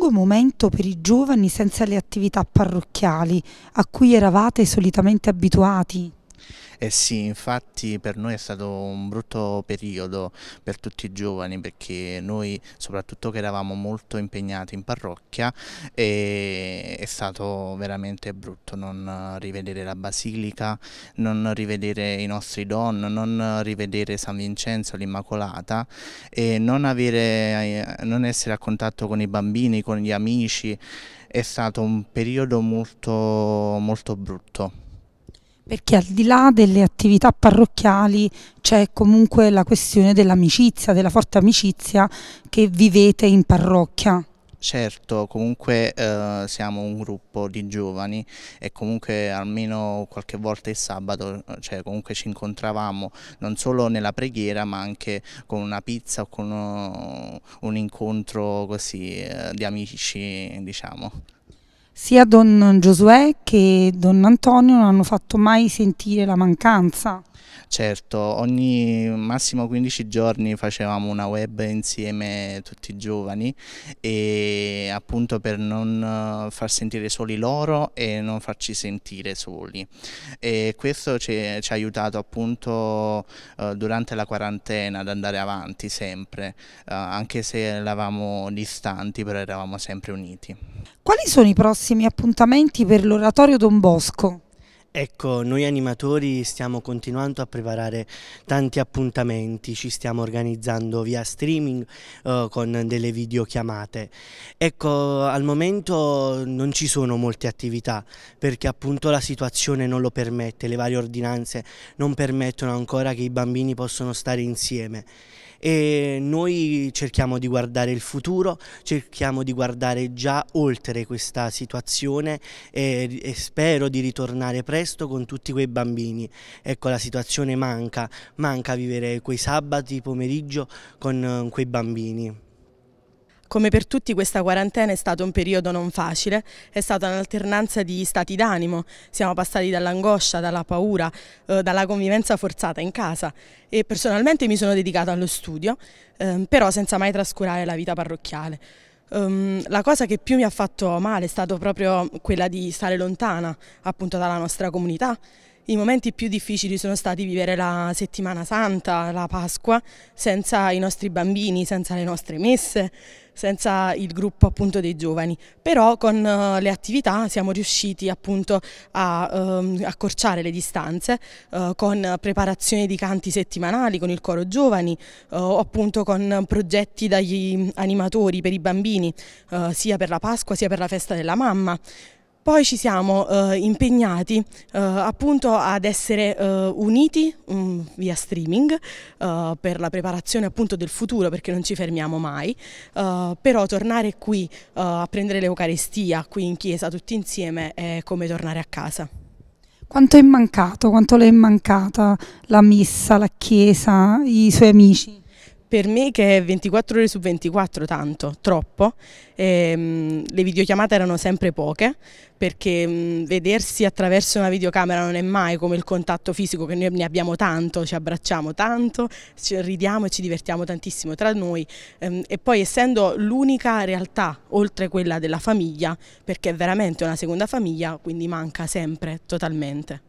lungo momento per i giovani senza le attività parrocchiali a cui eravate solitamente abituati? Eh sì, infatti per noi è stato un brutto periodo per tutti i giovani perché noi soprattutto che eravamo molto impegnati in parrocchia è stato veramente brutto non rivedere la Basilica, non rivedere i nostri don, non rivedere San Vincenzo, l'Immacolata e non, avere, eh, non essere a contatto con i bambini, con gli amici è stato un periodo molto, molto brutto perché al di là delle attività parrocchiali c'è comunque la questione dell'amicizia, della forte amicizia che vivete in parrocchia. Certo, comunque eh, siamo un gruppo di giovani e comunque almeno qualche volta il sabato eh, cioè, comunque ci incontravamo non solo nella preghiera ma anche con una pizza o con uh, un incontro così uh, di amici diciamo. Sia Don Giosuè che Don Antonio non hanno fatto mai sentire la mancanza Certo, ogni massimo 15 giorni facevamo una web insieme tutti i giovani e appunto per non eh, far sentire soli loro e non farci sentire soli. E questo ci, ci ha aiutato appunto eh, durante la quarantena ad andare avanti sempre, eh, anche se eravamo distanti però eravamo sempre uniti. Quali sono i prossimi appuntamenti per l'oratorio Don Bosco? Ecco, noi animatori stiamo continuando a preparare tanti appuntamenti, ci stiamo organizzando via streaming eh, con delle videochiamate. Ecco, al momento non ci sono molte attività perché appunto la situazione non lo permette, le varie ordinanze non permettono ancora che i bambini possano stare insieme e noi cerchiamo di guardare il futuro, cerchiamo di guardare già oltre questa situazione e, e spero di ritornare presto con tutti quei bambini. Ecco la situazione manca, manca vivere quei sabati pomeriggio con eh, quei bambini. Come per tutti questa quarantena è stato un periodo non facile, è stata un'alternanza di stati d'animo, siamo passati dall'angoscia, dalla paura, eh, dalla convivenza forzata in casa e personalmente mi sono dedicata allo studio, eh, però senza mai trascurare la vita parrocchiale. Um, la cosa che più mi ha fatto male è stata proprio quella di stare lontana appunto dalla nostra comunità i momenti più difficili sono stati vivere la settimana santa, la Pasqua, senza i nostri bambini, senza le nostre messe, senza il gruppo appunto dei giovani. Però con eh, le attività siamo riusciti appunto a ehm, accorciare le distanze eh, con preparazione di canti settimanali con il coro giovani eh, appunto con progetti dagli animatori per i bambini, eh, sia per la Pasqua sia per la festa della mamma. Poi ci siamo eh, impegnati eh, appunto ad essere eh, uniti mh, mm, via streaming eh, per la preparazione appunto del futuro perché non ci fermiamo mai, eh, però tornare qui eh, a prendere l'Eucarestia, qui in chiesa tutti insieme è come tornare a casa. Quanto è mancato, quanto le è mancata la messa, la chiesa, i suoi amici? per me che è 24 ore su 24 tanto, troppo, ehm, le videochiamate erano sempre poche perché mh, mm, vedersi attraverso una videocamera non è mai come il contatto fisico che noi ne abbiamo tanto, ci abbracciamo tanto, ci ridiamo e ci divertiamo tantissimo tra noi ehm, e poi essendo l'unica realtà oltre quella della famiglia perché è veramente una seconda famiglia quindi manca sempre totalmente.